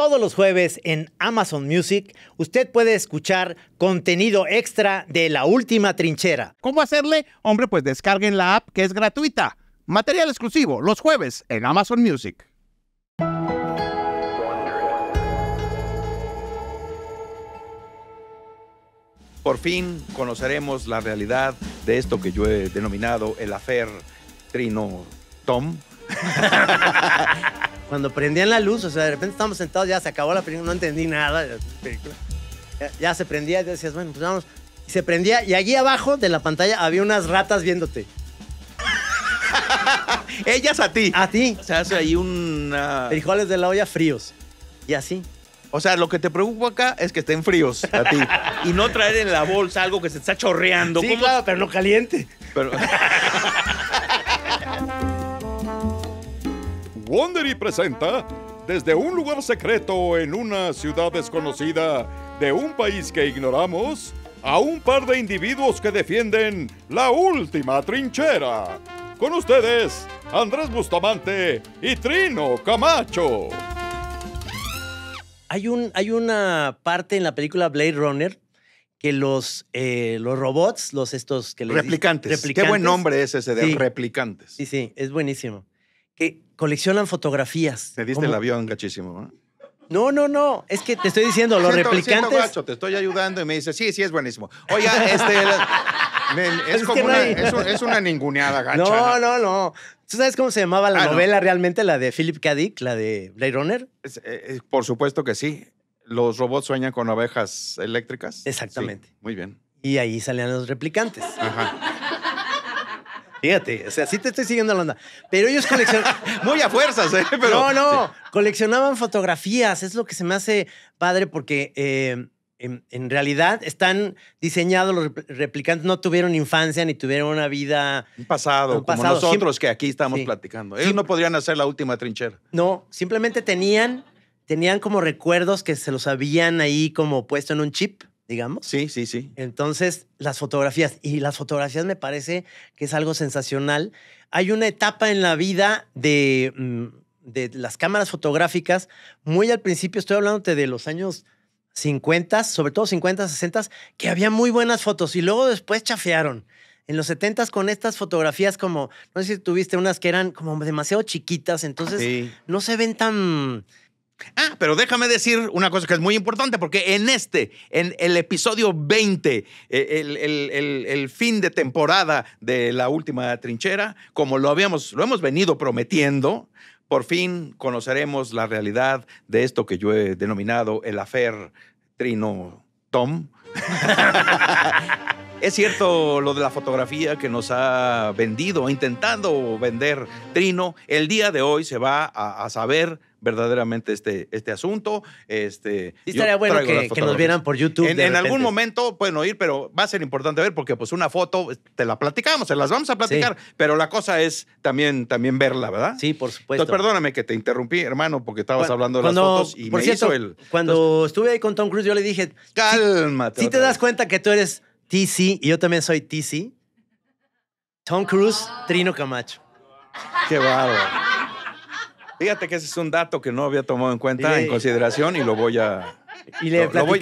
todos los jueves en Amazon Music usted puede escuchar contenido extra de La Última Trinchera. ¿Cómo hacerle? Hombre, pues descarguen la app que es gratuita. Material exclusivo los jueves en Amazon Music. Por fin conoceremos la realidad de esto que yo he denominado el afer Trino Tom. cuando prendían la luz, o sea, de repente estábamos sentados, ya se acabó la película, no entendí nada de la película. Ya, se prendía, ya decías, bueno, pues vamos. Y se prendía, y allí abajo de la pantalla había unas ratas viéndote. Ellas a ti. A ti. O sea, hace ahí un Frijoles de la olla fríos. Y así. O sea, lo que te preocupa acá es que estén fríos a ti. y no traer en la bolsa algo que se está chorreando. Sí, claro, pero no caliente. Pero... Wondery presenta desde un lugar secreto en una ciudad desconocida de un país que ignoramos a un par de individuos que defienden la última trinchera. Con ustedes, Andrés Bustamante y Trino Camacho. Hay, un, hay una parte en la película Blade Runner que los, eh, los robots, los estos que replicantes. replicantes. Qué buen nombre es ese de replicantes. Sí, sí, es buenísimo coleccionan fotografías. Te diste el avión gachísimo, ¿no? No, no, Es que te estoy diciendo, los replicantes. te estoy ayudando y me dice, sí, sí, es buenísimo. oye, este. es, como una, ninguneada gacha. No, no, no. ¿Tú sabes cómo se llamaba la ah, novela realmente, la de Philip K. Dick, la de Blade Runner? Eh, eh, por supuesto que sí. Los robots sueñan con abejas eléctricas. Exactamente. muy bien. Y ahí salían los replicantes. Ajá. Fíjate, o sea, sí te estoy siguiendo la onda. Pero ellos coleccionaban. Muy a fuerzas, ¿eh? No, no. Coleccionaban fotografías. Es lo que se me hace padre porque. Eh, en, realidad están diseñados los replicantes, no tuvieron infancia ni tuvieron una vida. Un pasado, como nosotros que aquí estamos platicando. Ellos no podrían hacer la última trinchera. No, simplemente tenían, tenían como recuerdos que se los habían ahí como puesto en un chip digamos. Sí, sí, sí. Entonces, las fotografías, y las fotografías me parece que es algo sensacional. Hay una etapa en la vida de, mm, las cámaras fotográficas, muy al principio, estoy hablándote de los años 50, sobre todo 50, 60, que había muy buenas fotos y luego después chafearon. En los 70 con estas fotografías como, no sé si tuviste unas que eran como demasiado chiquitas, entonces no se ven tan Ah, pero déjame decir una cosa que es muy importante, porque en este, en el episodio 20, eh, el, fin de temporada de la última trinchera, como lo habíamos, lo hemos venido prometiendo, por fin conoceremos la realidad de esto que yo he denominado el afer Trino Tom. Es cierto lo de la fotografía que nos ha vendido, intentado vender Trino. El día de hoy se va a, a saber verdaderamente este, este asunto. Este, estaría bueno que, nos vieran por YouTube. En, algún momento pueden oír, pero va a ser importante ver porque pues una foto pues, te la platicamos, se las vamos a platicar, pero la cosa es también, también verla, ¿verdad? Sí, por supuesto. perdóname que te interrumpí, hermano, porque estabas hablando de las fotos y me hizo el... Cuando estuve ahí con Tom Cruise, yo le dije... Cálmate. Si, te das cuenta que tú eres TC y yo también soy TC, Tom Cruise, Trino Camacho. Qué bárbaro. Fíjate que ese es un dato que no había tomado en cuenta, en consideración, y lo voy a. Y le lo, voy,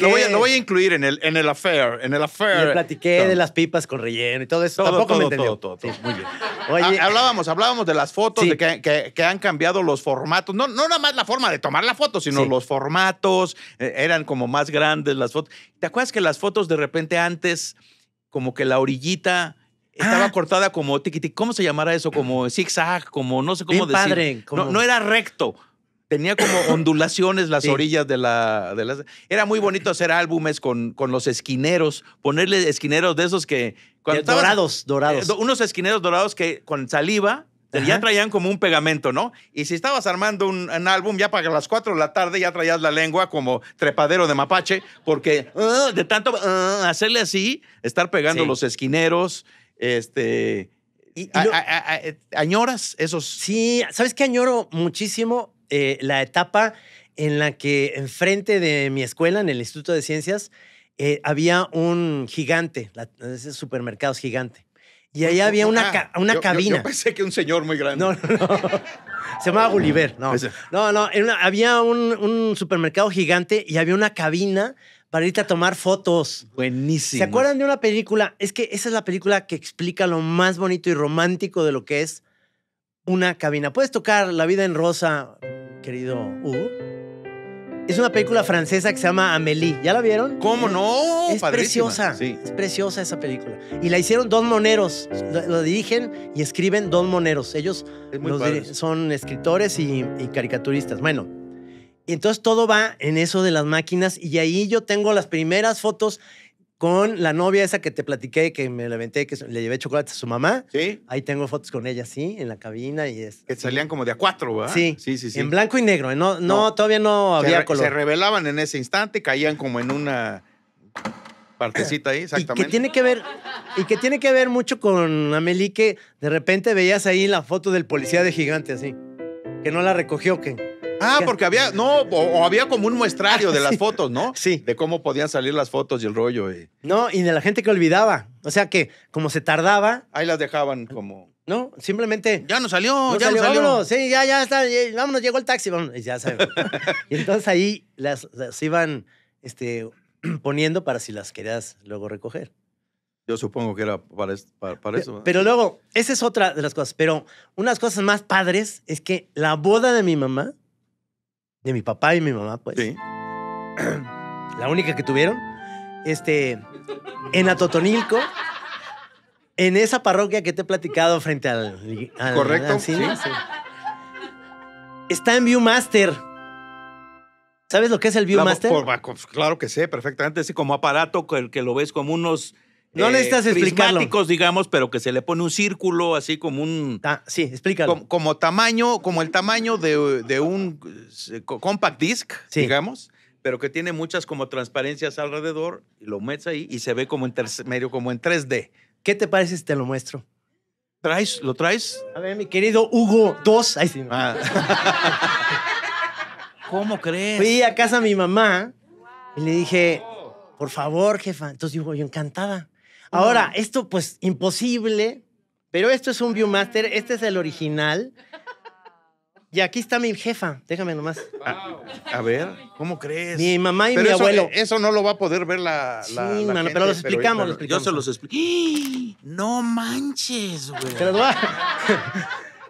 a, incluir en el, en el affair. En el affair. Y le platiqué de las pipas con relleno y todo eso. Tampoco me entendió. Todo, Muy bien. hablábamos, hablábamos de las fotos, de que, han cambiado los formatos. No, no nada más la forma de tomar la foto, sino los formatos. E, eran como más grandes las fotos. ¿Te acuerdas que las fotos de repente antes, como que la orillita estaba ah. cortada como tiquiti, ¿cómo se llamara eso? Como zig zigzag, como no sé cómo decir. Padre, No, era recto. Tenía como ondulaciones las orillas de la, de las... Era muy bonito hacer álbumes con, con los esquineros, ponerle esquineros de esos que... dorados, dorados. Eh, unos esquineros dorados que con saliva Ya traían como un pegamento, ¿no? Y si estabas armando un, álbum, ya para las 4 de la tarde ya traías la lengua como trepadero de mapache, porque uh, de tanto uh, hacerle así, estar pegando los esquineros, este, ¿Añoras esos? Sí, ¿sabes qué añoro muchísimo? Eh, la etapa en la que enfrente de mi escuela, en el Instituto de Ciencias, eh, había un gigante, ese supermercado gigante. Y ahí ah, había una, ah, una cabina. Yo, pensé que un señor muy grande. No, no, Se llamaba Gulliver, no. No, no, había un, un supermercado gigante y había una cabina para irte a tomar fotos. Buenísimo. ¿Se acuerdan de una película? Es que esa es la película que explica lo más bonito y romántico de lo que es una cabina. ¿Puedes tocar La vida en rosa, querido Es una película francesa que se llama Amélie. ¿Ya la vieron? ¿Cómo no? Es preciosa. Es preciosa esa película. Y la hicieron dos Moneros. Lo, dirigen y escriben dos Moneros. Ellos son escritores y caricaturistas. Bueno, y entonces todo va en eso de las máquinas y ahí yo tengo las primeras fotos con la novia esa que te platiqué, que me levanté, que le llevé chocolate a su mamá. Sí. Ahí tengo fotos con ella, sí, en la cabina y es. Que salían como de a cuatro, ¿verdad? Sí. Sí, sí, sí. En blanco y negro. ¿eh? No, no, todavía no había color. Se revelaban en ese instante, caían como en una partecita ahí, exactamente. Y que tiene que ver, y que tiene que ver mucho con Amelie, que de repente veías ahí la foto del policía de gigante así, que no la recogió, que. Ah, porque había, no, o, había como un muestrario de ah, las fotos, ¿no? Sí. De cómo podían salir las fotos y el rollo. No, y de la gente que olvidaba. O sea que, como se tardaba. Ahí las dejaban como. No, simplemente. Ya no salió, ya nos salió. sí, ya, ya está, vámonos, llegó el taxi, vámonos. ya sabes y entonces ahí las, iban este, poniendo para si las querías luego recoger. Yo supongo que era para, eso. Pero luego, esa es otra de las cosas. Pero unas cosas más padres es que la boda de mi mamá de mi papá y mi mamá, pues. Sí. La única que tuvieron. Este, en Atotonilco, en esa parroquia que te he platicado frente al. Correcto. sí. Está en Viewmaster. ¿Sabes lo que es el Viewmaster? Claro, pues, claro que sé, perfectamente. Es como aparato el que lo ves como unos no eh, necesitas explicarlo. digamos, pero que se le pone un círculo así como un. sí, explícalo. Como, tamaño, como el tamaño de, un eh, compact disc, digamos, pero que tiene muchas como transparencias alrededor, lo metes ahí y se ve como en medio como en 3D. ¿Qué te parece si te lo muestro? ¿Traes? ¿Lo traes? A ver, mi querido Hugo 2. ahí sí. Ah. ¿Cómo crees? Fui a casa a mi mamá y le dije, por favor, jefa. Entonces digo, yo encantada. Ahora, esto pues imposible, pero esto es un Viewmaster, este es el original. Y aquí está mi jefa, déjame nomás. Ah, a, ver, ¿cómo crees? Mi mamá y mi abuelo. Eh, eso no lo va a poder ver la. sí, pero los explicamos, Yo se los explico. ¡Ah! No manches, güey.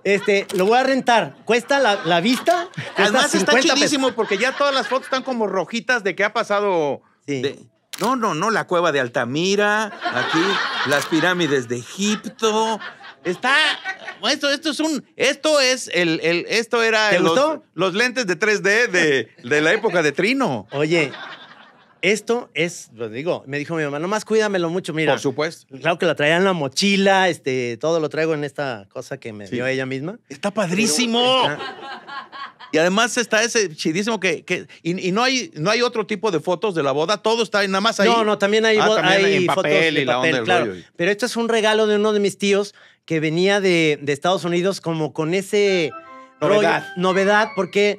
Este, lo voy a rentar. Cuesta la, vista. Además está chidísimo porque ya todas las fotos están como rojitas de que ha pasado. Sí. No, no, no, la cueva de Altamira, aquí, las pirámides de Egipto. Está. Esto, esto es un. Esto es el. el esto era. los, los lentes de 3D de, la época de Trino. Oye, esto es, lo digo, me dijo mi mamá, nomás cuídamelo mucho, mira. Por supuesto. Claro que la traía en la mochila, este, todo lo traigo en esta cosa que me dio ella misma. Está padrísimo. Y además está ese chidísimo que. que y, no, hay, no hay otro tipo de fotos de la boda, todo está nada más ahí. No, no, también hay, ah, también hay en fotos y la papel, claro. Pero esto es un regalo de uno de mis tíos que venía de, de Estados Unidos como con ese Novedad. porque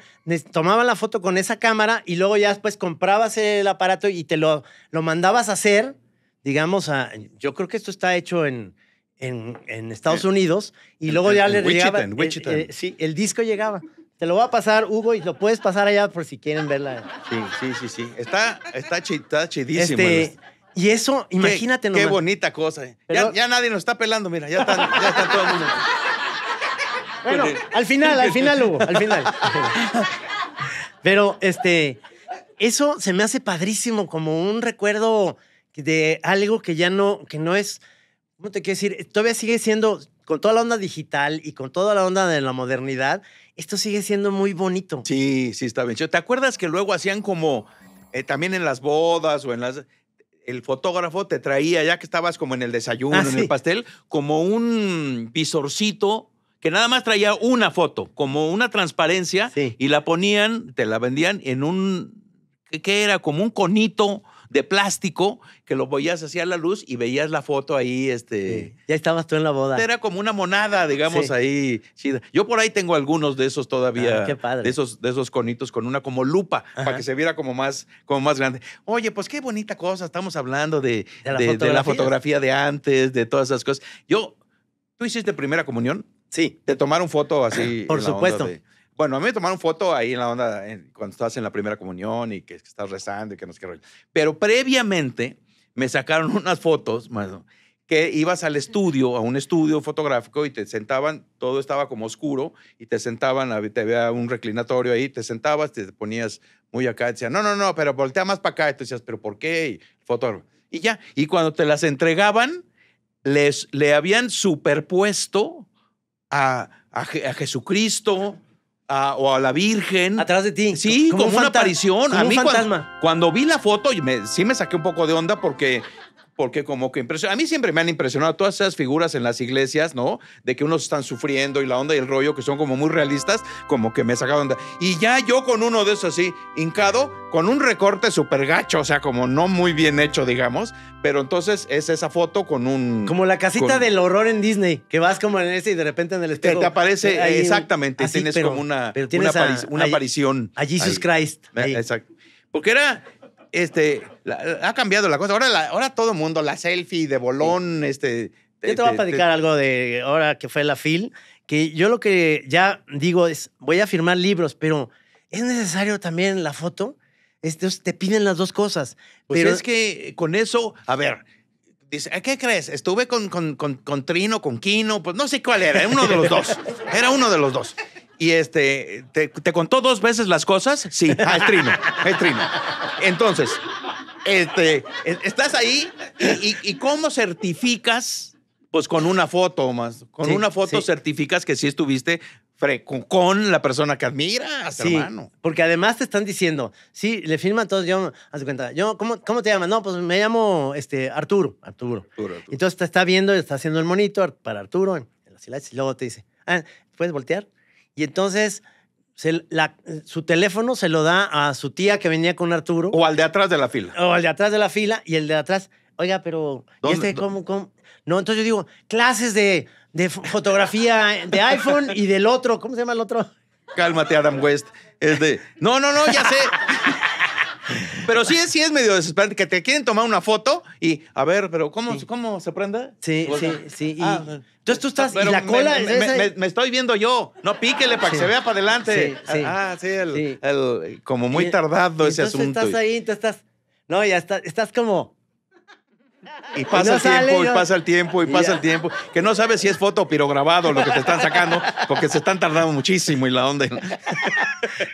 tomaba la foto con esa cámara y luego ya después comprabas el aparato y te lo, lo mandabas a hacer, digamos, a, yo creo que esto está hecho en, en, Estados Unidos y luego ya le llegaba, Wichita. sí, el disco llegaba. Te lo voy a pasar, Hugo, y lo puedes pasar allá por si quieren verla. Sí, sí, sí, sí. Está, está, chidísimo. Este, y eso, imagínate qué, bonita cosa. ¿eh? ya, nadie nos está pelando, mira, ya está, ya está todo el mundo. Bueno, al final, al final, Hugo, al final. Pero, este, eso se me hace padrísimo, como un recuerdo de algo que ya no, que no es, ¿cómo te quiero decir? Todavía sigue siendo con toda la onda digital y con toda la onda de la modernidad, esto sigue siendo muy bonito. Sí, sí, está bien. ¿Te acuerdas que luego hacían como eh, también en las bodas o en las el fotógrafo te traía, ya que estabas como en el desayuno, ah, en el pastel, como un visorcito que nada más traía una foto, como una transparencia, y la ponían, te la vendían en un, ¿qué era? Como un conito de plástico que lo veías hacia la luz y veías la foto ahí. Este, Ya estabas tú en la boda. Era como una monada, digamos, ahí chida. Yo por ahí tengo algunos de esos todavía. Ah, qué padre. De esos, de esos conitos con una como lupa para que se viera como más, como más grande. Oye, pues qué bonita cosa. Estamos hablando de, ¿De, la, fotografía? de antes, de todas esas cosas. Yo, ¿tú hiciste primera comunión? Sí. ¿Te tomaron foto así? Por supuesto. Bueno, a mí me tomaron foto ahí en la onda cuando estás en la primera comunión y que, estás rezando y que no sé qué rollo. Pero previamente me sacaron unas fotos, mano, que ibas al estudio, a un estudio fotográfico y te sentaban, todo estaba como oscuro y te sentaban, te había un reclinatorio ahí, te sentabas, te ponías muy acá, y decían, no, no, no, pero voltea más para acá. Y te decías, pero ¿por qué? Y, fotógrafo. y ya. Y cuando te las entregaban, les, le habían superpuesto a, a Jesucristo, o a la Virgen. Atrás de ti. Sí, como, una aparición. un fantasma. Cuando, vi la foto, sí me saqué un poco de onda porque porque como que impresionó. A mí siempre me han impresionado todas esas figuras en las iglesias, ¿no? De que unos están sufriendo y la onda y el rollo, que son como muy realistas, como que me sacaron de. Y ya yo con uno de esos así, hincado, con un recorte súper gacho, o sea, como no muy bien hecho, digamos. Pero entonces es esa foto con un. Como la casita del horror en Disney, que vas como en ese y de repente en el espejo. Te, te aparece, eh, exactamente, tienes como una, una, aparición. A Jesus Christ. Eh, exacto. Porque era este, ha cambiado la cosa. Ahora, ahora todo el mundo, la selfie de bolón, este... Yo te, voy a platicar algo de ahora que fue la FIL, que yo lo que ya digo es, voy a firmar libros, pero ¿es necesario también la foto? Este, te piden las dos cosas. Pues pero es que con eso, a ver, dice, ¿Eh, ¿qué crees? Estuve con, con, con, Trino, con Kino, pues no sé cuál era, uno de los dos. Era uno de los dos. Y este, ¿te, contó dos veces las cosas? Sí, al Trino, es Trino. Entonces, este, estás ahí y, ¿cómo certificas? Pues con una foto más. Con una foto certificas que sí estuviste con, la persona que admiras, sí, hermano. Porque además te están diciendo, sí, le firman todos, yo, haz cuenta, yo, ¿cómo, te llamas? No, pues me llamo este, Arturo, Arturo. Arturo, Entonces te está viendo, está haciendo el monitor para Arturo en, las y luego te dice, ah, ¿puedes voltear? Y entonces su teléfono se lo da a su tía que venía con Arturo. O al de atrás de la fila. O al de atrás de la fila y el de atrás, oiga, pero ¿y este cómo, cómo? No, entonces yo digo, clases de, de fotografía de iPhone y del otro, ¿cómo se llama el otro? Cálmate, Adam West. Es de, no, no, no, ya sé. Pero sí, sí es medio desesperante que te quieren tomar una foto y a ver, pero ¿cómo, ¿cómo se prende? Sí, sí, sí. Ah, entonces tú estás. y la cola me, me, estoy viendo yo. No píquele para que se vea para adelante. Ah, ah sí, el, como muy tardado ese entonces asunto. Estás ahí, tú estás. No, ya estás como. Y pasa, el tiempo, y pasa el tiempo, y pasa el tiempo. Que no sabes si es foto o pirograbado lo que te están sacando, porque se están tardando muchísimo y la onda.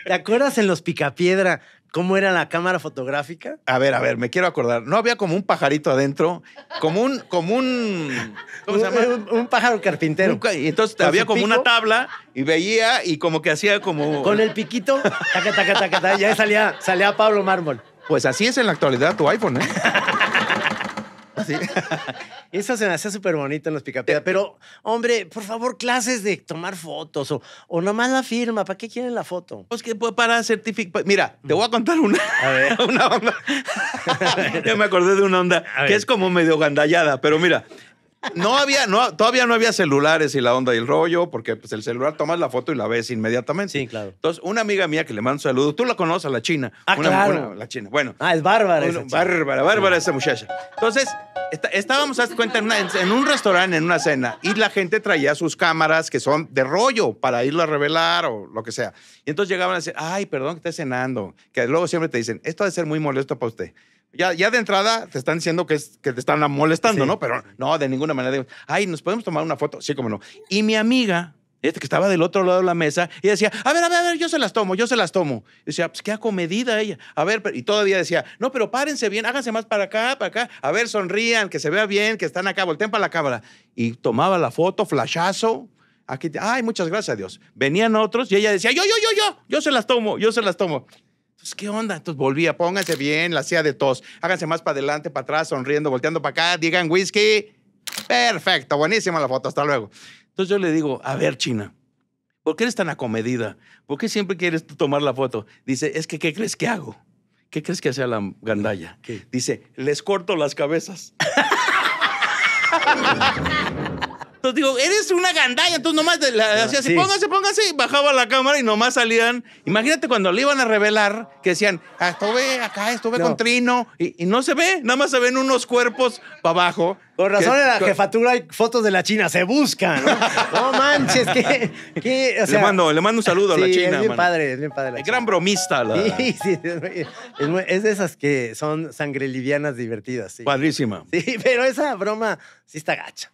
¿Te acuerdas en los Picapiedra ¿Cómo era la cámara fotográfica? A ver, a ver, me quiero acordar. No había como un pajarito adentro, como un, como un, ¿cómo se llama? un, pájaro carpintero. y entonces había como una tabla y veía y como que hacía como. Con el piquito, ya y ahí salía, salía Pablo Mármol. Pues así es en la actualidad tu iPhone, ¿eh? Eso se me hacía súper bonito en los picapiedra. Pero, hombre, por favor, clases de tomar fotos o, nomás la firma. ¿Para qué quieren la foto? Pues que pues, para certificar. Pues, mira, te voy a contar una, a ver. una onda. yo me acordé de una onda que es como medio gandallada, pero mira, no había, no, todavía no había celulares y la onda y el rollo, porque pues, el celular tomas la foto y la ves inmediatamente. Sí, claro. Entonces, una amiga mía que le mando un saludo, tú la conoces, la China. Ah, claro. la China, bueno. Ah, es bárbara. bárbara, bárbara esa muchacha. Entonces, estábamos, haz cuenta, en, un restaurante, en una cena, y la gente traía sus cámaras que son de rollo para irlo a revelar o lo que sea. Y entonces llegaban a decir, ay, perdón que esté cenando, que luego siempre te dicen, esto debe de ser muy molesto para usted. Ya, ya de entrada te están diciendo que, te están molestando, ¿no? Pero no, de ninguna manera. Ay, ¿nos podemos tomar una foto? Sí, como no. Y mi amiga, este que estaba del otro lado de la mesa, y decía, a ver, a ver, a ver, yo se las tomo, yo se las tomo. Y decía, pues qué acomedida ella. A ver, y todavía decía, no, pero párense bien, háganse más para acá, para acá. A ver, sonrían, que se vea bien, que están acá, volteen para la cámara. Y tomaba la foto, flashazo. Aquí, ay, muchas gracias a Dios. Venían otros y ella decía, yo, yo, yo, yo, yo se las tomo, yo se las tomo. Entonces, pues, ¿qué onda? Entonces volvía, pónganse bien, la hacía de tos. Háganse más para adelante, para atrás, sonriendo, volteando para acá, digan whisky. Perfecto, buenísima la foto, hasta luego. Entonces yo le digo, a ver, China, ¿por qué eres tan acomedida? ¿Por qué siempre quieres tomar la foto? Dice, es que, ¿qué crees que hago? ¿Qué crees que hace la gandalla? Dice, les corto las cabezas. Entonces digo, eres una gandalla. Entonces nomás de hacía así, póngase. Y bajaba la cámara y nomás salían. Imagínate cuando le iban a revelar que decían, ah, estuve acá, estuve con Trino. Y, no se ve, nada más se ven unos cuerpos para abajo. Con razón de la jefatura hay fotos de la China, se buscan. No, manches, que. le, mando, le mando un saludo a la China. Es bien padre, es bien padre. el gran bromista. La... Sí, sí, es, de esas que son sangre sangrelivianas divertidas. Sí. Padrísima. Sí, pero esa broma sí está gacha.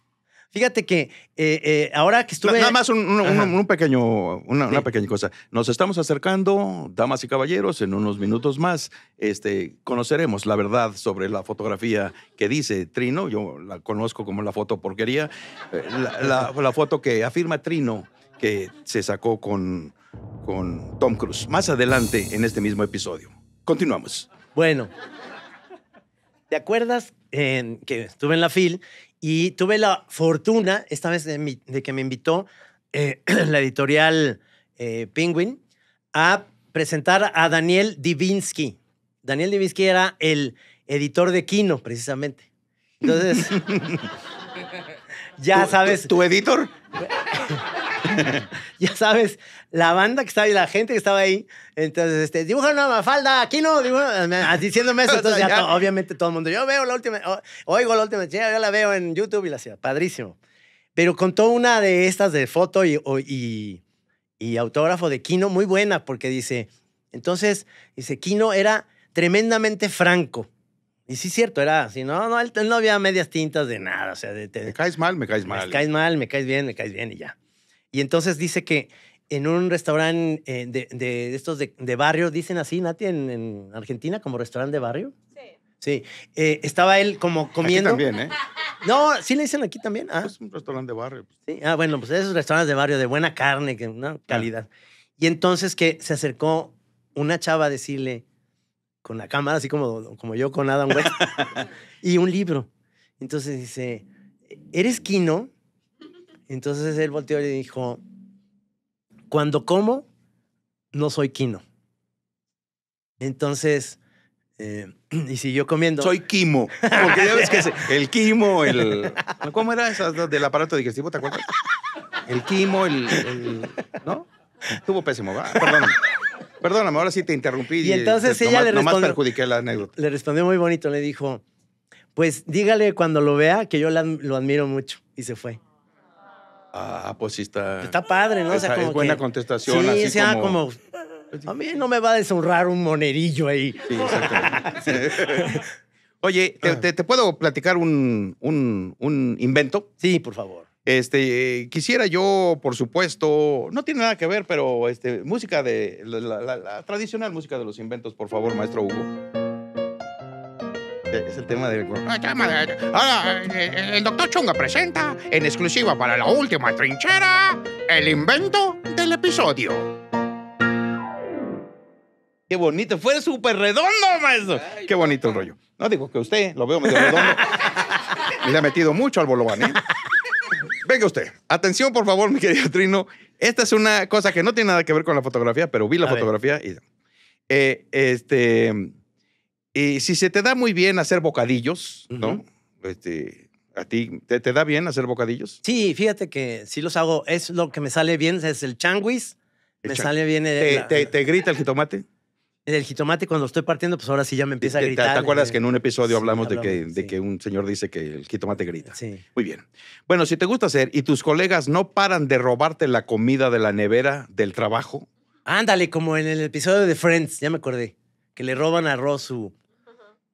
Fíjate que eh, eh, ahora que estuve. Nada más un, pequeño, una, pequeña cosa. Nos estamos acercando, damas y caballeros, en unos minutos más este, conoceremos la verdad sobre la fotografía que dice Trino. Yo la conozco como la foto porquería. Eh, la, foto que afirma Trino que se sacó con, con Tom Cruise. Más adelante en este mismo episodio. Continuamos. Bueno. ¿Te acuerdas que estuve en la FIL y tuve la fortuna, esta vez de, que me invitó eh, la editorial eh, Penguin, a presentar a Daniel Divinsky. Daniel Divinsky era el editor de Kino, precisamente. Entonces, ya sabes. tu editor? ya sabes, la banda que estaba ahí, la gente que estaba ahí. Entonces, este, una falda, aquí no, ah, diciéndome eso. Entonces, obviamente todo el mundo, yo veo la última, oigo la última, yo la veo en YouTube y la hacía, padrísimo. Pero contó una de estas de foto y, y, y autógrafo de Kino muy buena, porque dice, entonces, dice, Kino era tremendamente franco. Y sí, cierto, era así, no, no, él, no había medias tintas de nada. O sea, te de, me caes mal, me caes mal. Me caes mal, me caes bien, me caes bien y ya. Y entonces dice que en un restaurante eh, de, de, estos de, barrio, dicen así, Nati, en, Argentina, como restaurante de barrio. Sí. Sí. Eh, estaba él como comiendo. Aquí también, ¿eh? No, sí le dicen aquí también. Ah. Es un restaurante de barrio. Pues. Sí, ah, bueno, pues esos restaurantes de barrio de buena carne, que una ah. calidad. Y entonces que se acercó una chava a decirle con la cámara, así como, como yo con Adam West, y un libro. Entonces dice, ¿eres Kino? Entonces él volteó y dijo, cuando como, no soy quino. Entonces, eh, y siguió comiendo. Soy quimo. Porque ya ves que el quimo, el. ¿Cómo era eso del aparato digestivo? ¿Te acuerdas? El quimo, el. ¿No? Estuvo pésimo, Perdóname. Perdóname, ahora sí te interrumpí. Y, entonces ella le respondió. perjudiqué la anécdota. Le respondió muy bonito, le dijo: Pues dígale cuando lo vea que yo lo admiro mucho. Y se fue. Ah, ah, pues sí está. Está padre, ¿no? o sea, como es buena contestación. Sí, sea como, pues, A mí no me va a deshonrar un monerillo ahí. Sí, exacto. Oye, ah. te, puedo platicar un, invento? Sí, por favor. Este, quisiera yo, por supuesto, no tiene nada que ver, pero este, música de la tradicional música de los inventos, por favor, maestro Hugo es el tema del... Ah, el doctor Chunga presenta, en exclusiva para la última trinchera, el invento del episodio. Qué bonito, fue súper redondo, maestro. Qué bonito el rollo. No digo que usted, lo veo medio redondo. Le ha metido mucho al bolobán, ¿eh? Venga usted. Atención, por favor, mi querido Trino. Esta es una cosa que no tiene nada que ver con la fotografía, pero vi la fotografía y... Eh, este y eh, si se te da muy bien hacer bocadillos, ¿no? Este, ¿A ti te, da bien hacer bocadillos? Sí, fíjate que sí los hago. Es lo que me sale bien, es el changuis. me sale bien eh, ¿Te, grita el jitomate? El jitomate cuando estoy partiendo, pues ahora sí ya me empieza a gritar. ¿Te, acuerdas que en un episodio hablamos, de, que, de, que, un señor dice que el jitomate grita? Sí. Muy bien. Bueno, si te gusta hacer y tus colegas no paran de robarte la comida de la nevera del trabajo. Ándale, como en el episodio de Friends, ya me acordé, que le roban a Ross su,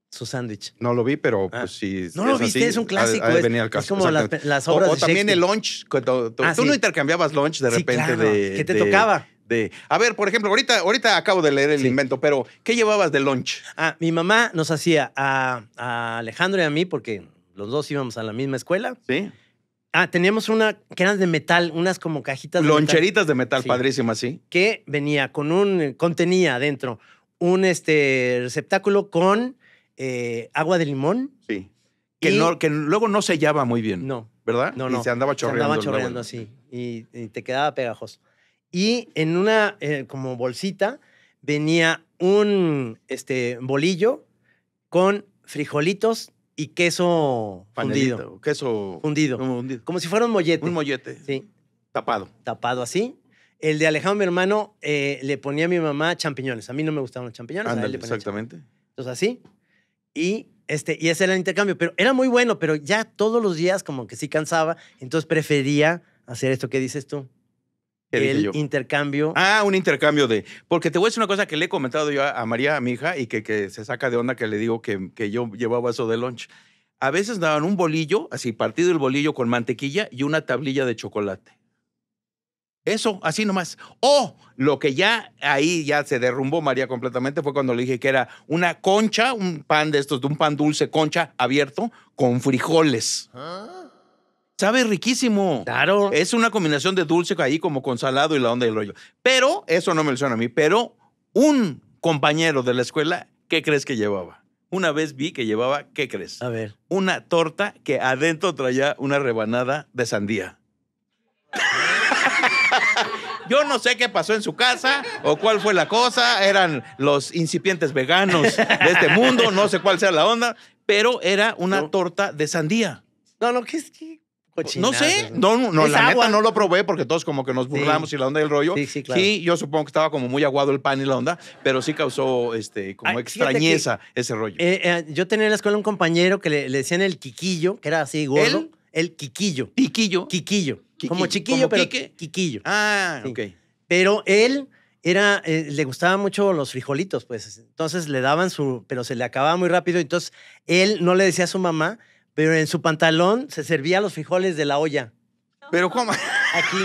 su sándwich. No lo vi, pero pues ah. sí. No lo viste, es un clásico. caso, es como las, obras obras o, o también el lunch. Ah, tú no intercambiabas lunch de repente que ¿Qué te tocaba? a ver, por ejemplo, ahorita, ahorita acabo de leer el invento, pero ¿qué llevabas de lunch? Ah, mi mamá nos hacía a, Alejandro y a mí, porque los dos íbamos a la misma escuela. Sí. Ah, teníamos una que eran de metal, unas como cajitas. Loncheritas de metal, de metal padrísimas, sí. Que venía con un, contenía adentro un este, receptáculo con eh, agua de limón. Sí. Que, no, luego no sellaba muy bien. No. ¿Verdad? No, no. Y se andaba chorreando. andaba así. Y, te quedaba pegajoso. Y en una, eh, como bolsita, venía un este, bolillo con frijolitos y queso fundido. Queso fundido. Como si fuera un mollete. Un mollete. Sí. Tapado. Tapado así. El de Alejandro, mi hermano, eh, le ponía a mi mamá champiñones. A mí no me gustaban los champiñones. exactamente. Entonces, así, y este, y ese era el intercambio, pero era muy bueno, pero ya todos los días como que sí cansaba, entonces prefería hacer esto que dices tú. el intercambio. Ah, un intercambio de. Porque te voy a decir una cosa que le he comentado yo a, María, a mi hija, y que, que se saca de onda que le digo que, que yo llevaba eso de lunch. A veces daban un bolillo, así partido el bolillo con mantequilla y una tablilla de chocolate. Eso, así nomás. O lo que ya ahí ya se derrumbó María completamente fue cuando le dije que era una concha, un pan de estos, de un pan dulce concha abierto con frijoles. Ah. Sabe riquísimo. Claro. Es una combinación de dulce ahí como con salado y la onda del rollo. Pero, eso no me lo suena a mí, pero un compañero de la escuela, ¿qué crees que llevaba? Una vez vi que llevaba, ¿qué crees? A ver. Una torta que adentro traía una rebanada de sandía. Yo no sé qué pasó en su casa o cuál fue la cosa. Eran los incipientes veganos de este mundo, no sé cuál sea la onda, pero era una torta de sandía. No, no, que es que No sé, no, no la neta no lo probé porque todos como que nos burlamos y la onda del rollo. Sí, sí, claro. Sí, yo supongo que estaba como muy aguado el pan y la onda, pero sí causó este, como extrañeza ese rollo. Eh, eh, yo tenía en la escuela un compañero que le, decían el quiquillo, que era así gordo. ¿El? el quiquillo. Quiquillo. Quiquillo. Como chiquillo, pero quiquillo. Ah, ok. Pero él era, eh, le gustaban mucho los frijolitos, pues. Entonces le daban su, pero se le acababa muy rápido. Entonces él no le decía a su mamá, pero en su pantalón se servía los frijoles de la olla. ¿Pero cómo? Aquí.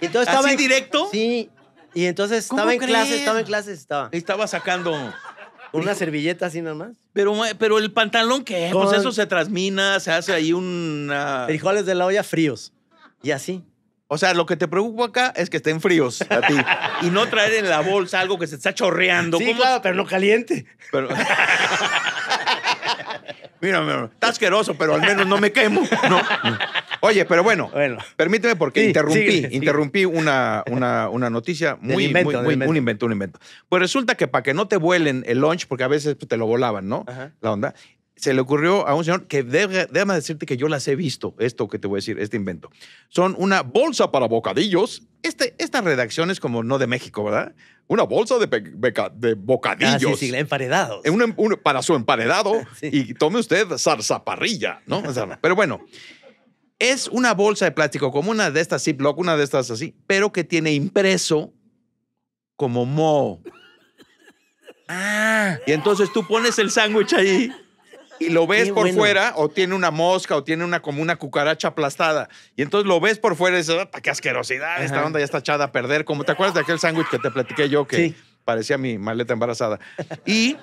Entonces estaba en, directo? Sí. Y entonces estaba en clases, clase, estaba en clase, estaba. Y Estaba sacando... Una servilleta así nomás. Pero, pero el pantalón, ¿qué? Pues Con... Pues eso se transmina, se hace ahí un... Frijoles de la olla fríos. Y así. O sea, lo que te preocupa acá es que estén fríos a ti. y no traer en la bolsa algo que se está chorreando. Sí, claro, pero no caliente. Pero... mira, mira, está asqueroso, pero al menos no me quemo. No. Oye, pero bueno, permíteme porque interrumpí, interrumpí una, una, noticia muy, un invento, un invento. Pues resulta que para que no te vuelen el lunch, porque a veces pues, te lo volaban, ¿no? La onda se le ocurrió a un señor que debe, déjame decirte que yo las he visto, esto que te voy a decir, este invento. Son una bolsa para bocadillos. Este, esta redacción es como no de México, ¿verdad? Una bolsa de, beca, de bocadillos. Ah, sí, sí, emparedados. para su emparedado y tome usted zarzaparrilla, ¿no? Pero bueno, es una bolsa de plástico como una de estas Ziploc, una de estas así, pero que tiene impreso como mo. Ah. Y entonces tú pones el sándwich ahí y lo ves por fuera o tiene una mosca o tiene una como una cucaracha aplastada. Y entonces lo ves por fuera y dices, ah, ¡qué asquerosidad! Esta onda ya está echada a perder. Como te acuerdas de aquel sándwich que te platiqué yo que parecía mi maleta embarazada. Y,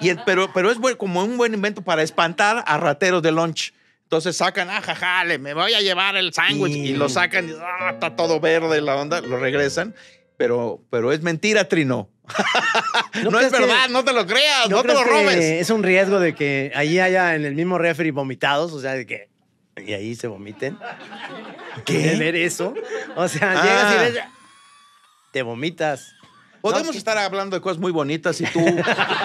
y pero, pero es como un buen invento para espantar a rateros de lunch. Entonces sacan, ah, jajale me voy a llevar el sándwich. Y... lo sacan y ah, está todo verde la onda, lo regresan. Pero, pero es mentira, Trino. no, es verdad, no te lo creas, no, te lo robes. Es un riesgo de que ahí haya en el mismo refri vomitados, o sea, de que y ahí se vomiten. ¿Qué? ver eso. O sea, ah. llegas y ves, te vomitas. Podemos estar hablando de cosas muy bonitas y tú,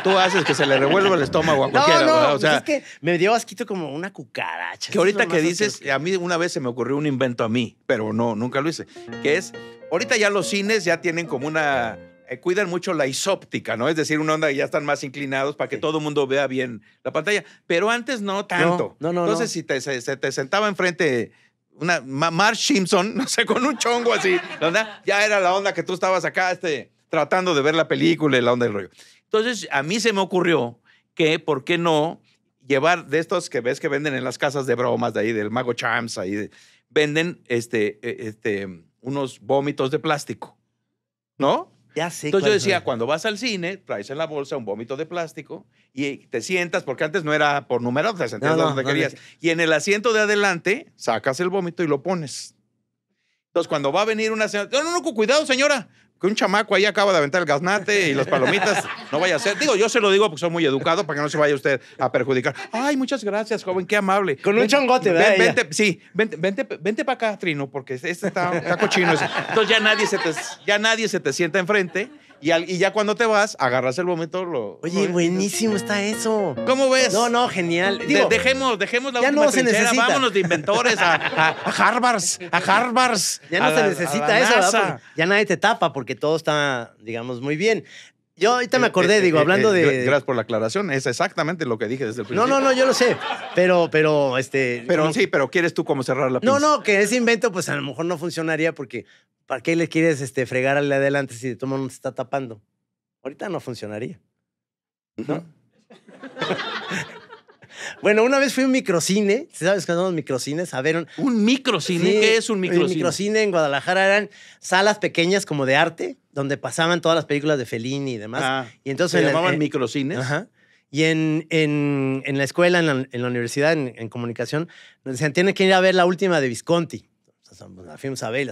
tú haces que se le revuelva el estómago a cualquiera. Pues es que me dio asquito como una cucaracha. Que ahorita que dices, a mí una vez se me ocurrió un invento a mí, pero no, nunca lo hice. Que es, ahorita ya los cines ya tienen como una eh, cuidan mucho la isóptica, ¿no? Es decir, una onda que ya están más inclinados para que todo el mundo vea bien la pantalla. Pero antes no tanto. No, no, no Entonces, si te, se, sentaba enfrente una Mar Simpson, no sé, con un chongo así, ¿verdad? ya era la onda que tú estabas acá este, tratando de ver la película y la onda del rollo. Entonces, a mí se me ocurrió que, ¿por qué no llevar de estos que ves que venden en las casas de bromas de ahí, del Mago Champs, ahí, venden este, e, este, unos vómitos de plástico, ¿no? Ya sé. Entonces yo decía, cuando vas al cine, traes en la bolsa un vómito de plástico y te sientas, porque antes no era por número, te sentías donde querías. y en el asiento de adelante sacas el vómito y lo pones. Entonces, cuando va a venir una señora, no, no, no, cuidado, señora, que un chamaco ahí acaba de aventar el gaznate y las palomitas, no vaya a ser. Digo, yo se lo digo porque soy muy educado para que no se vaya usted a perjudicar. Ay, muchas gracias, joven, qué amable. Con un chongote, ¿verdad? sí, vente, vente, para acá, Trino, porque este está, cochino. Entonces ya nadie se ya nadie se te sienta enfrente y, ya cuando te vas, agarras el vómito, lo. Oye, buenísimo está eso. ¿Cómo ves? No, no, genial. dejemos, dejemos la ya no se necesita. vámonos de inventores a, Harvard. a Harvards, Ya no se necesita eso, ya nadie te tapa porque todo está, digamos, muy bien. Yo ahorita me eh, acordé, eh, digo, eh, hablando de. Gracias por la aclaración. Es exactamente lo que dije desde el principio. No, no, no, yo lo sé. Pero, pero, este. Pero sí, pero quieres tú cómo cerrar la pinza. No, no, que ese invento, pues a lo mejor no funcionaría porque ¿para qué le quieres este, fregar al adelante si de todo mundo se está tapando? Ahorita no funcionaría. ¿No? Bueno, una vez fui a un microcine, ¿sabes qué son los microcines? A ver, un, microcine, ¿qué es un microcine? Un microcine en Guadalajara eran salas pequeñas como de arte, donde pasaban todas las películas de Fellini y demás. Ah, y entonces se llamaban eh, microcines. Y en, en, la escuela, en la, universidad, en, comunicación, nos decían, tienen que ir a ver la última de Visconti. Pues, la fuimos a ver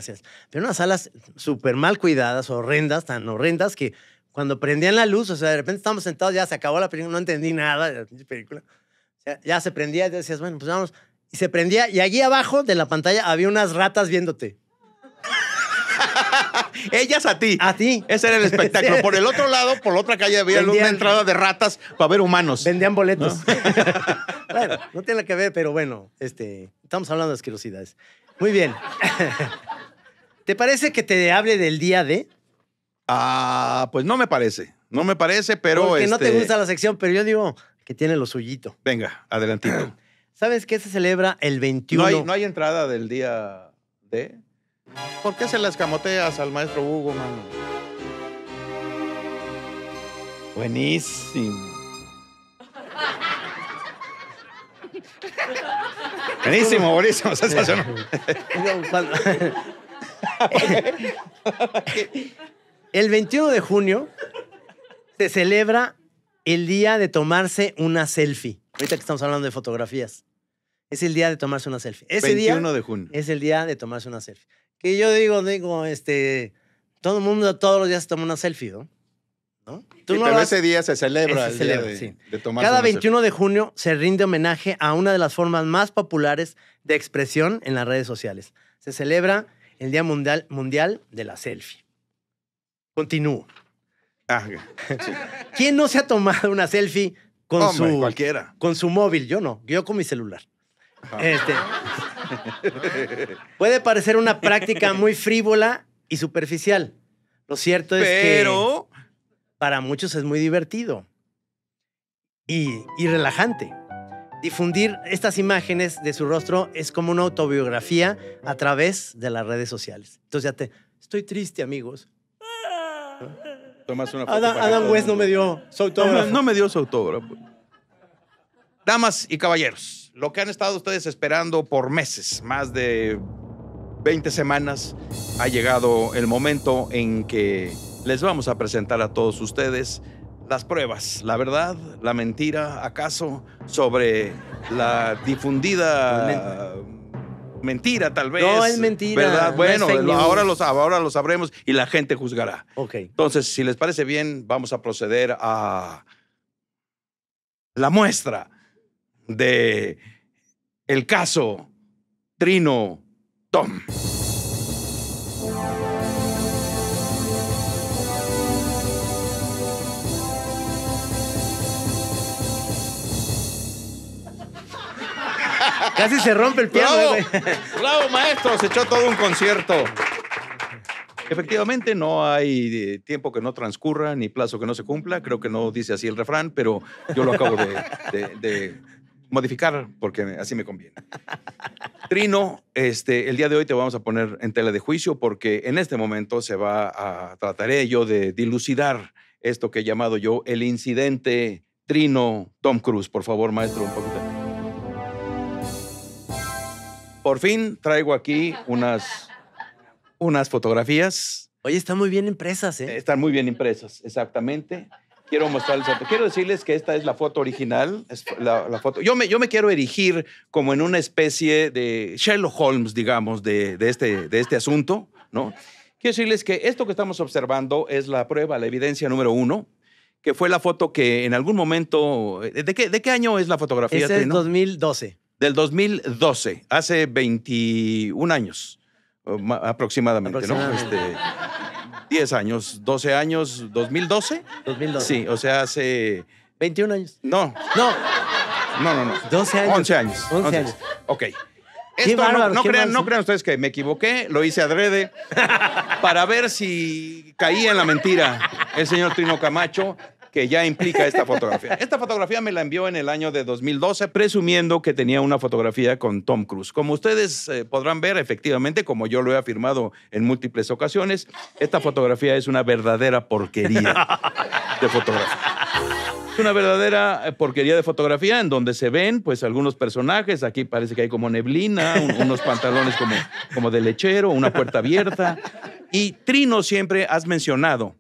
Pero unas salas súper mal cuidadas, horrendas, tan horrendas que cuando prendían la luz, o sea, de repente estábamos sentados, ya se acabó la película, no entendí nada de la película ya se prendía y decías, bueno, pues vamos. Y se prendía y allí abajo de la pantalla había unas ratas viéndote. Ellas a ti. A ti. Ese era el espectáculo. Por el otro lado, por la otra calle había una entrada de ratas para ver humanos. Vendían boletos. bueno, no tiene que ver, pero bueno, este, estamos hablando de asquerosidades. Muy bien. ¿Te parece que te hable del día de? Ah, pues no me parece. No me parece, pero Porque no te este gusta la sección, pero yo digo, que tiene lo suyito. Venga, adelantito. ¿Sabes qué se celebra el 21? ¿No hay, no hay entrada del día de? ¿Por qué se las camoteas al maestro Hugo, mano? Buenísimo. buenísimo, buenísimo, el 21 de junio se celebra el día de tomarse una selfie. Ahorita que estamos hablando de fotografías. Es el día de tomarse una selfie. Ese 21 de junio. Es el día de tomarse una selfie. Que yo digo, digo, este, todo el mundo todos los días se toma una selfie, ¿no? ¿No? Tú ese día se celebra, el día de, Cada 21 de junio se rinde homenaje a una de las formas más populares de expresión en las redes sociales. Se celebra el Día Mundial, mundial de la Selfie. Continúo. Ah, ¿Quién no se ha tomado una selfie con su móvil? Yo no, yo con mi celular. Ah. Este, puede parecer una práctica muy frívola y superficial. Lo cierto es que para muchos es muy divertido y, relajante. Difundir estas imágenes de su rostro es como una autobiografía a través de las redes sociales. Entonces ya te, estoy triste amigos. Adam, West no me dio su autógrafo. no me dio su autógrafo. Damas y caballeros, lo que han estado ustedes esperando por meses, más de 20 semanas, ha llegado el momento en que les vamos a presentar a todos ustedes las pruebas, la verdad, la mentira, acaso, sobre la difundida mentira tal vez. No es mentira. Bueno, ahora, lo, ahora lo sabremos y la gente juzgará. Ok. Entonces, si les parece bien, vamos a proceder a la muestra de el caso Trino Tom. Casi se rompe el piano. Bravo, bravo maestro, se echó todo un concierto. Efectivamente, no hay eh, tiempo que no transcurra ni plazo que no se cumpla. Creo que no dice así el refrán, pero yo lo acabo de, modificar porque así me conviene. Trino, este, el día de hoy te vamos a poner en tela de juicio porque en este momento se va a trataré yo de dilucidar esto que he llamado yo el incidente Trino Tom Cruise. Por favor, maestro, un poquito. Por fin traigo aquí unas, unas fotografías. Oye, están muy bien impresas, ¿eh? Están muy bien impresas, exactamente. Quiero mostrarles. Quiero decirles que esta es la foto original. la, foto. Yo, me, yo me quiero erigir como en una especie de Sherlock Holmes, digamos, de, este, de este asunto, ¿no? Quiero decirles que esto que estamos observando es la prueba, la evidencia número uno, que fue la foto que en algún momento. ¿De qué, año es la fotografía? Ese es 2012 del 2012, hace 21 años aproximadamente, ¿no? 10 este, años, 12 años, 2012. 2012. Sí, o sea, hace... 21 años. No. No. No, no, 11 años. 11, años. Ok. no, crean, no, crean, ustedes que me equivoqué, lo hice adrede para ver si caía en la mentira el señor Trino Camacho que ya implica esta fotografía. Esta fotografía me la envió en el año de 2012, presumiendo que tenía una fotografía con Tom Cruise. Como ustedes eh, podrán ver, efectivamente, como yo lo he afirmado en múltiples ocasiones, esta fotografía es una verdadera porquería de fotografía. Es una verdadera eh, porquería de fotografía en donde se ven pues algunos personajes. Aquí parece que hay como neblina, unos pantalones como, como de lechero, una puerta abierta. Y Trino siempre has mencionado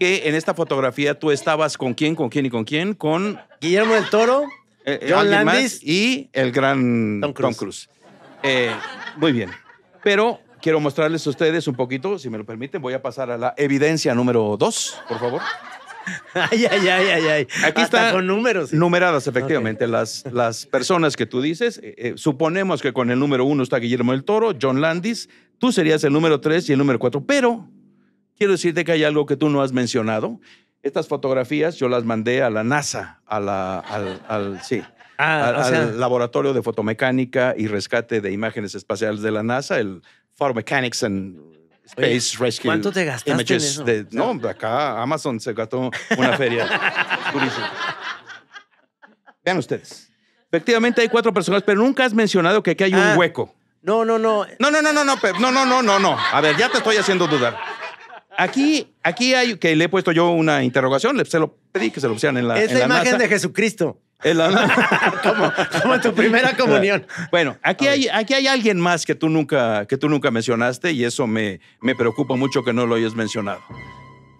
que en esta fotografía tú estabas con quién, con quién y con quién, con Guillermo del Toro, eh, eh, John Landis y el gran Tom Cruise. Eh, muy bien. Pero quiero mostrarles a ustedes un poquito, si me lo permiten, voy a pasar a la evidencia número dos, por favor. ay, ay, ay, ay, ay. Aquí están números. Numeradas, efectivamente, las, las personas que tú dices. suponemos que con el número uno está Guillermo del Toro, John Landis, tú serías el número tres y el número cuatro, pero Quiero decirte que hay algo que tú no has mencionado. Estas fotografías yo las mandé a la NASA, a la, al, ah, Laboratorio de Fotomecánica y Rescate de Imágenes Espaciales de la NASA, el Photomechanics and Space Rescue. ¿Cuánto te gastaste en no, acá Amazon se gastó una feria. Vean ustedes. Efectivamente hay cuatro personas, pero nunca has mencionado que aquí hay un ah. hueco. no, no. No, no, no, no, no, no, no, no, no, no. A ver, ya te estoy haciendo dudar aquí, aquí hay, que le he puesto yo una interrogación, le, se lo pedí que se lo pusieran en la. Es la imagen de Jesucristo. como, tu primera comunión. Bueno, aquí hay, aquí hay alguien más que tú nunca, que tú nunca mencionaste y eso me, me preocupa mucho que no lo hayas mencionado.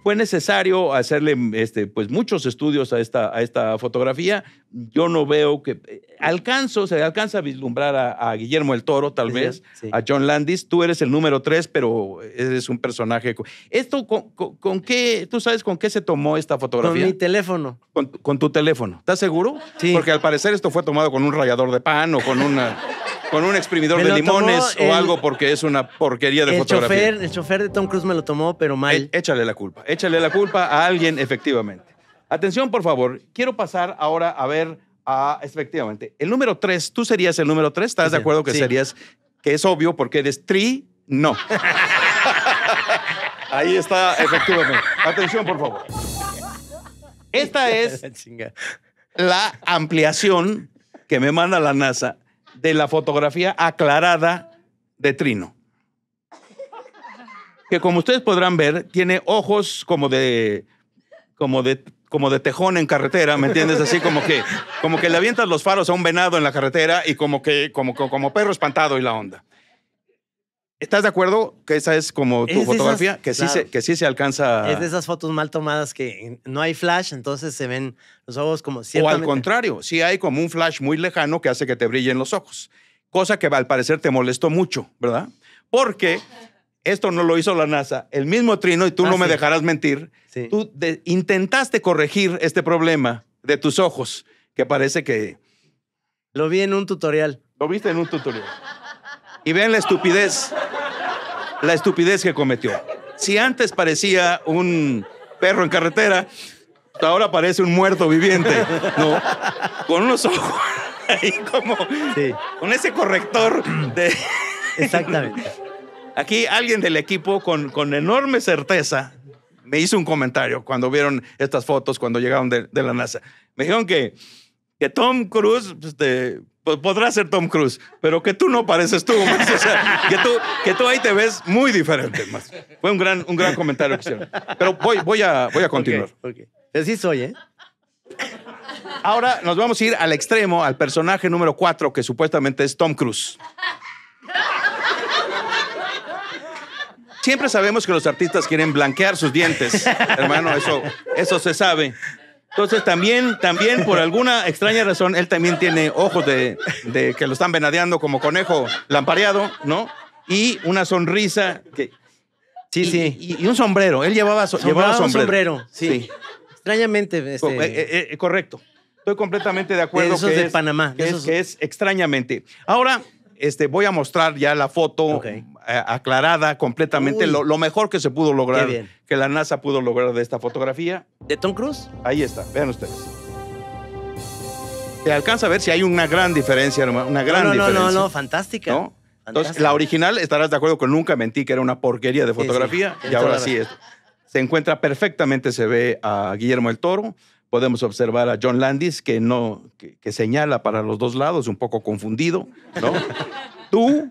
Fue necesario hacerle este, pues, muchos estudios a esta, a esta fotografía. Yo no veo que... Eh, alcanzo, se alcanza a vislumbrar a, Guillermo el Toro, tal vez, a John Landis. Tú eres el número tres, pero eres un personaje... ¿Esto con, con, qué... ¿Tú sabes con qué se tomó esta fotografía? Con mi teléfono. Con, con tu teléfono. ¿Estás seguro? Sí. Porque al parecer esto fue tomado con un rallador de pan o con una con un exprimidor de limones o algo porque es una porquería de el fotografía. el chofer de Tom Cruise me lo tomó, pero mal. E, échale la culpa, échale la culpa a alguien efectivamente. Atención, por favor. Quiero pasar ahora a ver a, efectivamente, el número 3. Tú serías el número 3, ¿estás de acuerdo que serías, que es obvio porque eres tri, no. Ahí está, efectivamente. Atención, por favor. Esta es la ampliación que me manda la NASA de la fotografía aclarada de Trino. Que como ustedes podrán ver, tiene ojos como de, como de, como de tejón en carretera, ¿me entiendes? Así como que, como que le avientas los faros a un venado en la carretera y como que, como, como perro espantado y la onda. ¿Estás de acuerdo que esa es como tu fotografía? que, sí se, que sí se alcanza. Es de esas fotos mal tomadas que no hay flash, entonces se ven los ojos como si. O al contrario, sí hay como un flash muy lejano que hace que te brillen los ojos. Cosa que al parecer te molestó mucho, ¿verdad? Porque esto no lo hizo la NASA, el mismo trino, y tú ah, no me dejarás mentir, tú intentaste corregir este problema de tus ojos, que parece que... Lo vi en un tutorial. Lo viste en un tutorial. Y ven la estupidez la estupidez que cometió. Si antes parecía un perro en carretera, ahora parece un muerto viviente, ¿no? Con unos ojos ahí como... Con ese corrector de... Exactamente. Aquí alguien del equipo con, con enorme certeza me hizo un comentario cuando vieron estas fotos, cuando llegaron de, la NASA. Me dijeron que, que Tom Cruise este pues podrá ser Tom Cruise, pero que tú no pareces tú, que tú, ahí te ves muy diferente, Fue un gran, un gran comentario que hicieron. Pero voy, voy, a, voy a continuar. Así soy, ¿eh? Ahora nos vamos a ir al extremo, al personaje número cuatro, que supuestamente es Tom Cruise. Siempre sabemos que los artistas quieren blanquear sus dientes, hermano, eso, eso se sabe. Entonces también, también por alguna extraña razón, él también tiene ojos de, que lo están venadeando como conejo lampareado, ¿no? Y una sonrisa que... Sí, sí. Y, un sombrero. Él llevaba, llevaba sombrero. sí. Extrañamente. Este... Oh, eh, eh, eh, correcto. Estoy completamente de acuerdo. De que de Panamá. Que, es, es extrañamente. Ahora, este, voy a mostrar ya la foto eh, aclarada completamente, lo, mejor que se pudo lograr, que la NASA pudo lograr de esta fotografía. ¿De Tom Cruise? Ahí está, vean ustedes. Se alcanza a ver si hay una gran diferencia, una gran diferencia. No, no, no, fantástica. Entonces, la original, estarás de acuerdo que nunca mentí que era una porquería de fotografía, y ahora sí es. Se encuentra perfectamente, se ve a Guillermo el Toro, podemos observar a John Landis que no que, que, señala para los dos lados, un poco confundido, ¿no? Tú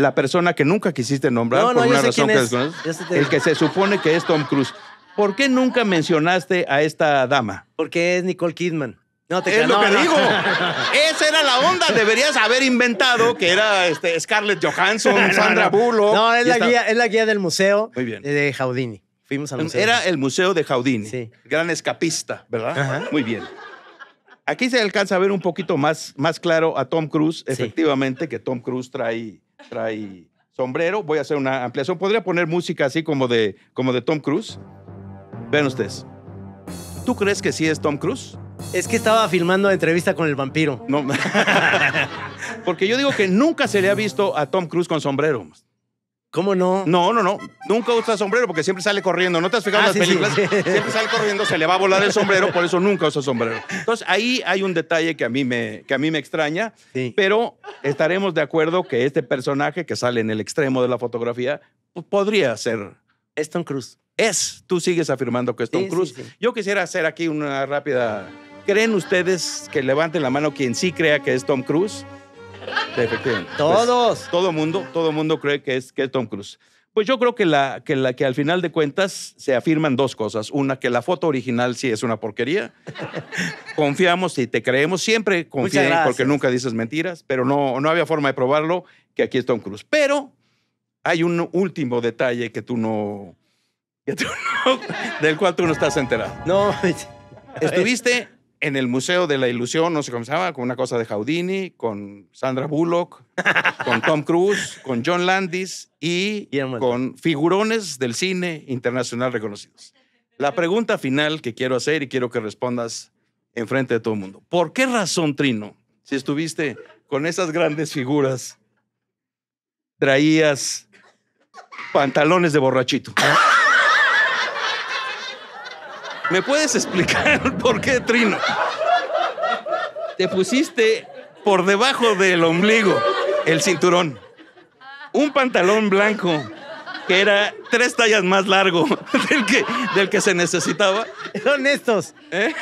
la persona que nunca quisiste nombrar por una razón que El que se supone que es Tom Cruise. ¿Por qué nunca mencionaste a esta dama? Porque es Nicole Kidman. es lo que digo. Esa era la onda. Deberías haber inventado que era este, Scarlett Johansson, Sandra Bullock. No, es la, guía, del museo Muy bien. de Jaudini. Fuimos al em, museo. Era el museo de Jaudini. Gran escapista, ¿verdad? Muy bien. Aquí se alcanza a ver un poquito más, más claro a Tom Cruise, efectivamente, que Tom Cruise trae trae sombrero. Voy a hacer una ampliación. Podría poner música así como de, como de Tom Cruise. Ven ustedes. ¿Tú crees que sí es Tom Cruise? Es que estaba filmando entrevista con el vampiro. No. Porque yo digo que nunca se le ha visto a Tom Cruise con sombrero. ¿Cómo no? No, no, no. Nunca usa sombrero porque siempre sale corriendo. ¿No te has fijado ah, en las películas? Siempre sale corriendo, se le va a volar el sombrero, por eso nunca usa sombrero. Entonces, ahí hay un detalle que a mí me, que a mí me extraña, pero estaremos de acuerdo que este personaje que sale en el extremo de la fotografía pues, podría ser. Es Tom Cruise. Es. Tú sigues afirmando que es Tom Cruise. Yo quisiera hacer aquí una rápida. ¿Creen ustedes que levanten la mano quien sí crea que es Tom Cruise? Efectivamente. Pues, Todos. todo mundo, todo mundo cree que es, que es Tom Cruise. Pues yo creo que, la, que, la, que al final de cuentas se afirman dos cosas. Una, que la foto original sí es una porquería. Confiamos y te creemos. Siempre confía porque nunca dices mentiras, pero no, no había forma de probarlo que aquí es Tom Cruise. Pero hay un último detalle que tú no, que tú no del cual tú no estás enterado. No. Estuviste en el Museo de la Ilusión, no sé cómo se llama, con una cosa de Houdini, con Sandra Bullock, con Tom Cruise, con John Landis y con figurones del cine internacional reconocidos. La pregunta final que quiero hacer y quiero que respondas en frente de todo el mundo. ¿Por qué razón, Trino, si estuviste con esas grandes figuras, traías pantalones de borrachito? ¿Me puedes explicar por qué, Trino? Te pusiste por debajo del ombligo el cinturón. Un pantalón blanco que era tres tallas más largo del que, del que se necesitaba. Son estos. ¿Eh?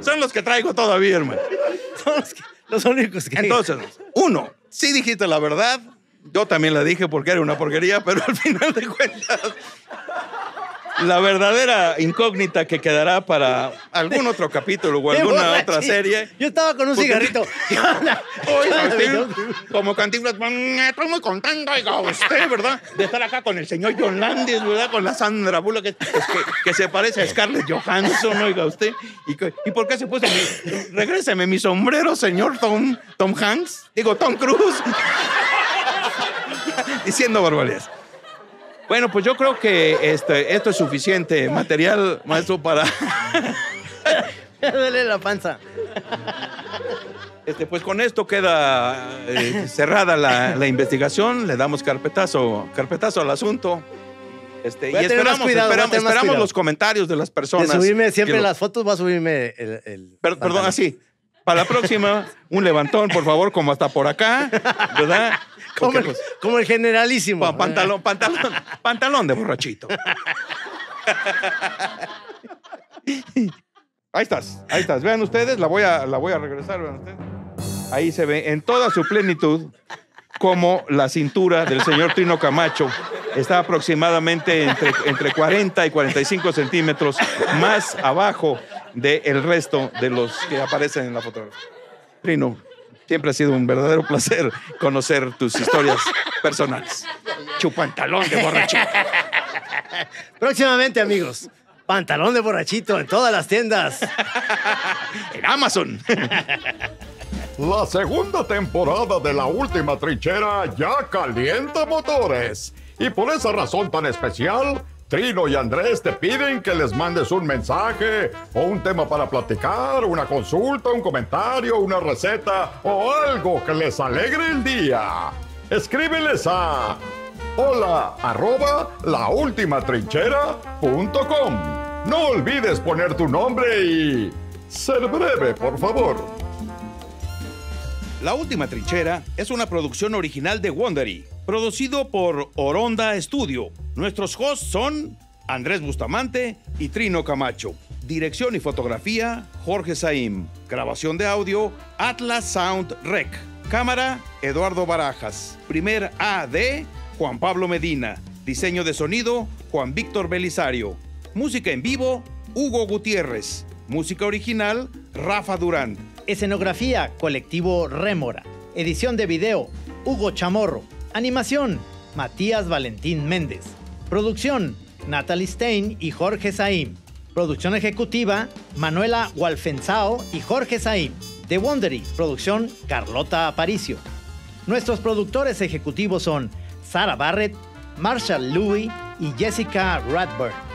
Son los que traigo todavía, hermano. Son los, los únicos que... Entonces, uno, sí dijiste la verdad. Yo también la dije porque era una porquería, pero al final de cuentas la verdadera incógnita que quedará para algún otro capítulo o alguna otra serie. Yo estaba con un cigarrito. como cantinflas, mm, estoy muy contento, oiga, usted, ¿verdad? De estar acá con el señor John Landis, ¿verdad? Con la Sandra Bullock, que, se parece a Scarlett Johansson, oiga, usted. ¿Y, por qué se puso mi... Regréseme mi sombrero, señor Tom, Tom Hanks. Digo, Tom Cruise. Diciendo barbaridades. Bueno, pues yo creo que este, esto es suficiente material, maestro, para... Dale la panza. Este, pues con esto queda eh, cerrada la, investigación, le damos carpetazo, carpetazo al asunto. Este, y esperamos, esperamos, los comentarios de las personas. subirme siempre las fotos, va a subirme el. el perdón, así. Para la próxima, un levantón, por favor, como hasta por acá, ¿verdad? Pues, como el, generalísimo. pantalón, pantalón, pantalón de borrachito. Ahí estás, ahí estás. Vean ustedes, la voy a, la voy a regresar, vean ustedes. Ahí se ve en toda su plenitud como la cintura del señor Trino Camacho está aproximadamente entre, entre 40 y 45 centímetros más abajo del resto de los que aparecen en la fotografía. Trino, Siempre ha sido un verdadero placer conocer tus historias personales. Chupantalón de borrachito. Próximamente, amigos. Pantalón de borrachito en todas las tiendas. en Amazon. La segunda temporada de La Última Trinchera ya calienta motores. Y por esa razón tan especial, Trino y Andrés te piden que les mandes un mensaje o un tema para platicar, una consulta, un comentario, una receta o algo que les alegre el día. Escríbeles a hola arroba laultimatrinchera.com. No olvides poner tu nombre y ser breve, por favor. La Última Trinchera es una producción original de Wondery, producido por Oronda Studio. Nuestros hosts son Andrés Bustamante y Trino Camacho. Dirección y fotografía, Jorge Saim. Grabación de audio, Atlas Sound Rec. Cámara, Eduardo Barajas. Primer AD, Juan Pablo Medina. Diseño de sonido, Juan Víctor Belisario. Música en vivo, Hugo Gutiérrez. Música original, Rafa Durán. Escenografía, Colectivo Rémora. Edición de video, Hugo Chamorro. Animación, Matías Valentín Méndez. Producción, Natalie Stein y Jorge Saim. Producción ejecutiva, Manuela Walfenzao y Jorge Saim. The Wondery, producción Carlota Aparicio. Nuestros productores ejecutivos son Sara Barrett, Marshall Louis y Jessica Radburn.